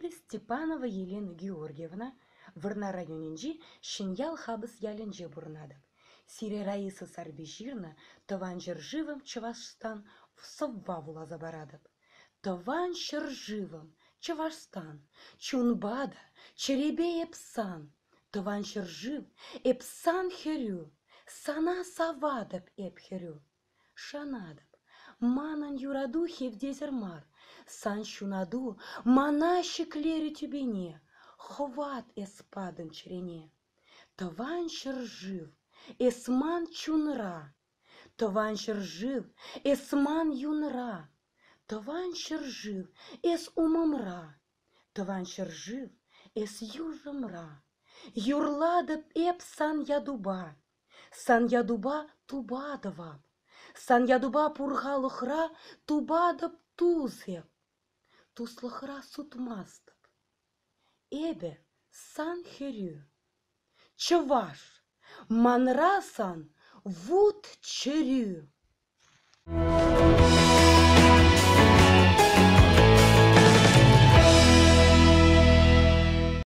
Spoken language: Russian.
Кеды Степанова Елена Георгиевна, Варнарайонинжи, Шиньял Хабыс Ялинже Бурнадок. Сире Раиса Сарбижирна, Тован Жерживым Чавашстан, в Соввавула Забарадок. Тован Жерживым, Чавашстан, Чунбада, Черебей Эпсан, Тован Жержив, Эпсан Херю, Сана Савадап Эпхерю, Шанадап манан юрадухи в дезермар, санчу наду, манащи клери тюбине, хват эспаден черене. Тованчер жив, эсман чунра, Тованчер жив, эсман юнра, Тованчер жив, эс умамра, Тованчер жив, эс южамра. Юрлада эп сан ядуба, Сан ядуба тубадова, Сан пурга лохра тубадып тузеп туслыхра сутмастып эбе сан херю чываш манрасан вуд Черю.